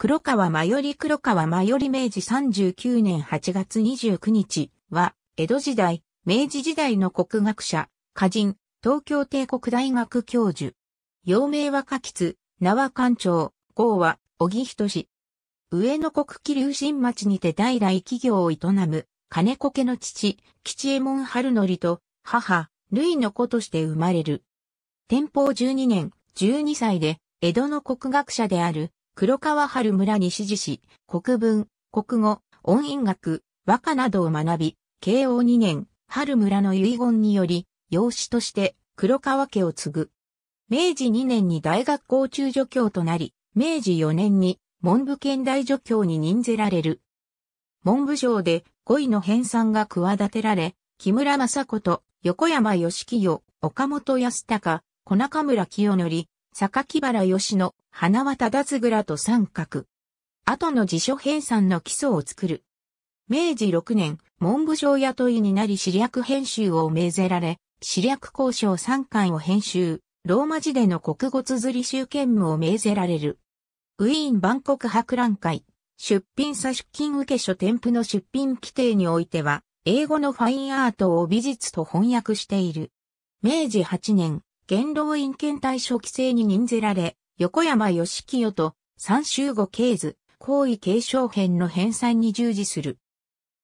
黒川真より黒川真より明治39年8月29日は、江戸時代、明治時代の国学者、歌人、東京帝国大学教授。幼名は柿津、名は館長、号は、小木仁上野国紀流新町にて代々企業を営む、金子家の父、吉右衛門春則と、母、類の子として生まれる。天保12年、12歳で、江戸の国学者である、黒川春村に支持し、国文、国語、音韻学、和歌などを学び、慶応2年、春村の遺言により、養子として黒川家を継ぐ。明治2年に大学校中助教となり、明治4年に文部県大助教に任ぜられる。文部省で5位の編纂が企てられ、木村正子と横山義清、岡本康隆、小中村清則、榊原義の、花は忠津倉と三角。後の辞書編纂の基礎を作る。明治6年、文部省雇いになり史略編集を命ぜられ、史略交渉3巻を編集、ローマ字での国語綴り集権務を命ぜられる。ウィーン万国博覧会、出品差出金受書添付の出品規定においては、英語のファインアートを美術と翻訳している。明治8年、元老院検対象規制に任ぜられ、横山義清と三州五経図、皇位継承編の編纂に従事する。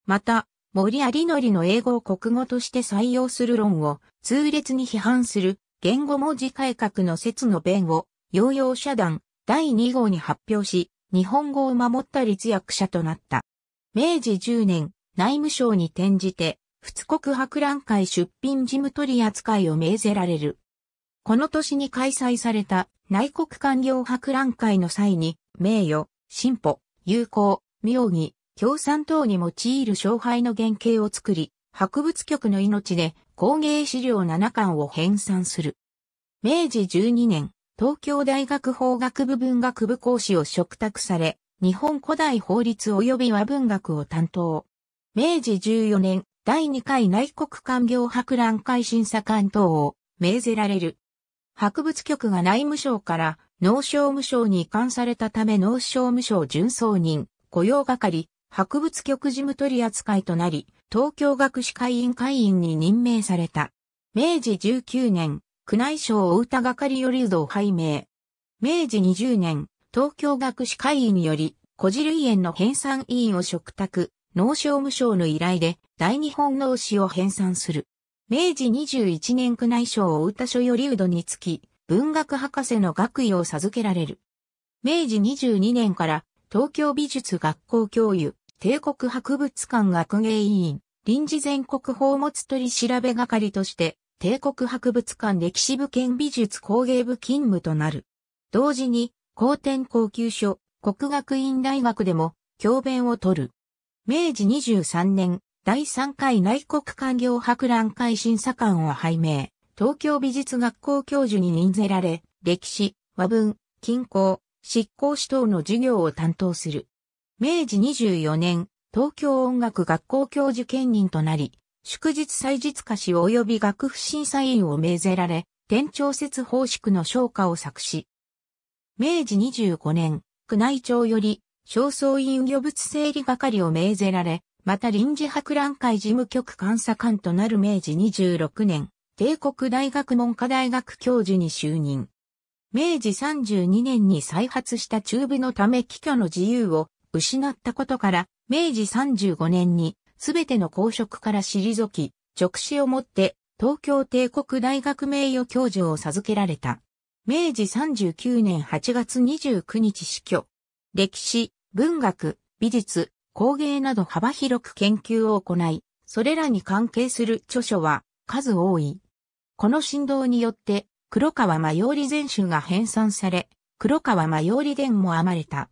また、森有則の英語を国語として採用する論を痛烈に批判する言語文字改革の説の弁を、陽陽社団第2号に発表し、日本語を守った立役者となった。明治10年、内務省に転じて、仏国博覧会出品事務取扱いを命ぜられる。この年に開催された内国官業博覧会の際に、名誉、進歩、友好、妙義、共産党に用いる勝敗の原型を作り、博物局の命で工芸資料7巻を編纂する。明治12年、東京大学法学部文学部講師を嘱託され、日本古代法律及び和文学を担当。明治14年、第2回内国官業博覧会審査官等を命ぜられる。博物局が内務省から農商務省に移管されたため農商務省純総人、雇用係、博物局事務取扱いとなり、東京学士会員会員に任命された。明治19年、宮内省大田係より動拝命。明治20年、東京学士会員より、小事類園の編纂委員を嘱託、農商務省の依頼で、大日本農史を編纂する。明治21年宮内省を歌書よりうどにつき、文学博士の学位を授けられる。明治22年から東京美術学校教諭、帝国博物館学芸委員、臨時全国宝物取り調べ係として、帝国博物館歴史部兼美術工芸部勤務となる。同時に、高天高級所、国学院大学でも、教鞭を取る。明治23年、第3回内国官業博覧会審査官を拝命、東京美術学校教授に任ぜられ、歴史、和文、近郊、執行士等の授業を担当する。明治24年、東京音楽学校教授兼任となり、祝日祭日歌詞及び楽譜審査員を命ぜられ、店長説方式の昇華を作詞。明治25年、宮内庁より、正倉院御物整理係を命ぜられ、また臨時博覧会事務局監査官となる明治26年、帝国大学文科大学教授に就任。明治32年に再発した中部のため帰居の自由を失ったことから、明治35年に全ての公職から退き、直視をもって東京帝国大学名誉教授を授けられた。明治39年8月29日死去。歴史、文学、美術、工芸など幅広く研究を行い、それらに関係する著書は数多い。この振動によって、黒川真用里全集が編纂され、黒川真用里伝も編まれた。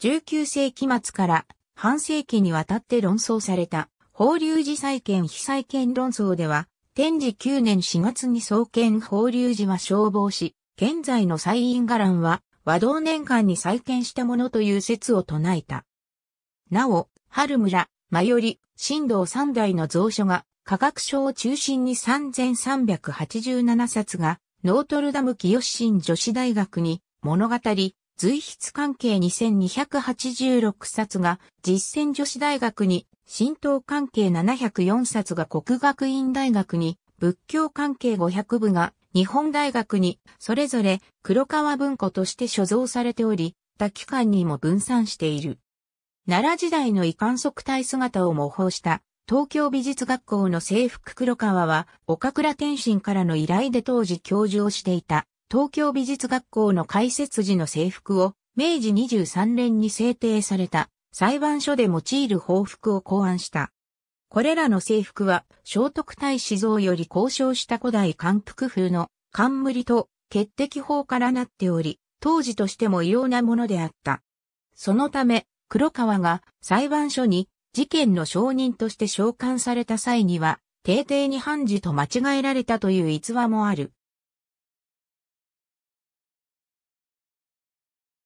19世紀末から半世紀にわたって論争された、法隆寺再建被再建論争では、天智9年4月に創建法隆寺は消防し、現在の西院伽藍は和同年間に再建したものという説を唱えた。なお、春村、前より、新道三代の蔵書が、科学書を中心に3387冊が、ノートルダム清新女子大学に、物語、随筆関係2286冊が、実践女子大学に、神道関係704冊が国学院大学に、仏教関係500部が、日本大学に、それぞれ黒川文庫として所蔵されており、多機関にも分散している。奈良時代の遺観測隊姿を模倣した東京美術学校の制服黒川は岡倉天心からの依頼で当時教授をしていた東京美術学校の開設時の制服を明治23年に制定された裁判所で用いる報復を考案した。これらの制服は聖徳太子像より交渉した古代漢服風の冠と血的法からなっており、当時としても異様なものであった。そのため、黒川が裁判所に事件の証人として召喚された際には、定定に判事と間違えられたという逸話もある。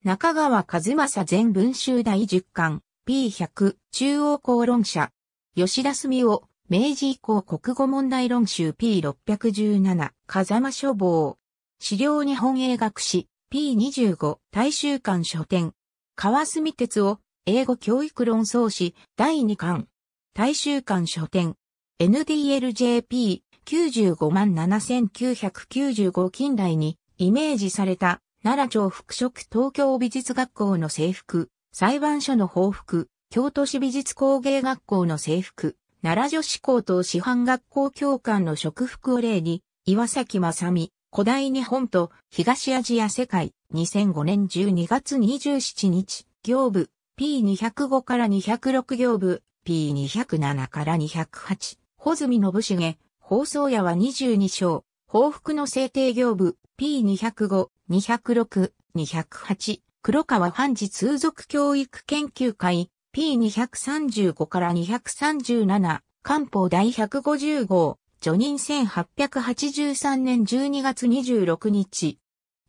中川和正全文集第10巻 P100 中央公論者。吉田澄夫、明治以降国語問題論集 P617 風間書房。資料日本映画史 P25 大衆館書店。川澄哲夫、英語教育論争誌、第2巻、大衆館書店、NDLJP 95万7995近代にイメージされた奈良町復職東京美術学校の制服、裁判所の報復、京都市美術工芸学校の制服、奈良女子高等師範学校教官の職服を例に、岩崎正美、古代日本と東アジア世界2005年12月27日、業部、P205 から206行部、P207 から208、穂積信重、放送屋は22章、報復の制定行部、P205、206、208、黒川判事通俗教育研究会、P235 から237、官報第150号、除任1883年12月26日。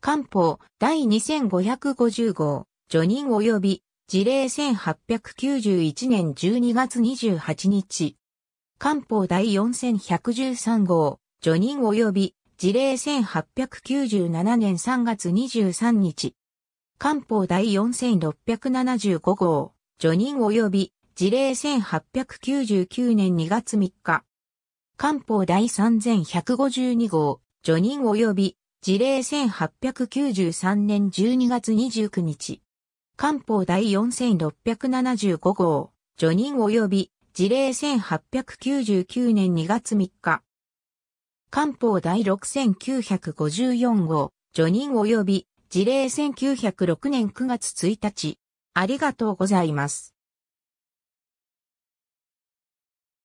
官報第2550号、除任及び事例1891年12月28日。官報第4113号、除任及び事例1897年3月23日。官報第4675号、除任及び事例1899年2月3日。官報第3152号、除任及び事例1893年12月29日。官報第4675号、除任及び事例1899年2月3日。官報第6954号、除任及び事例1906年9月1日。ありがとうございます。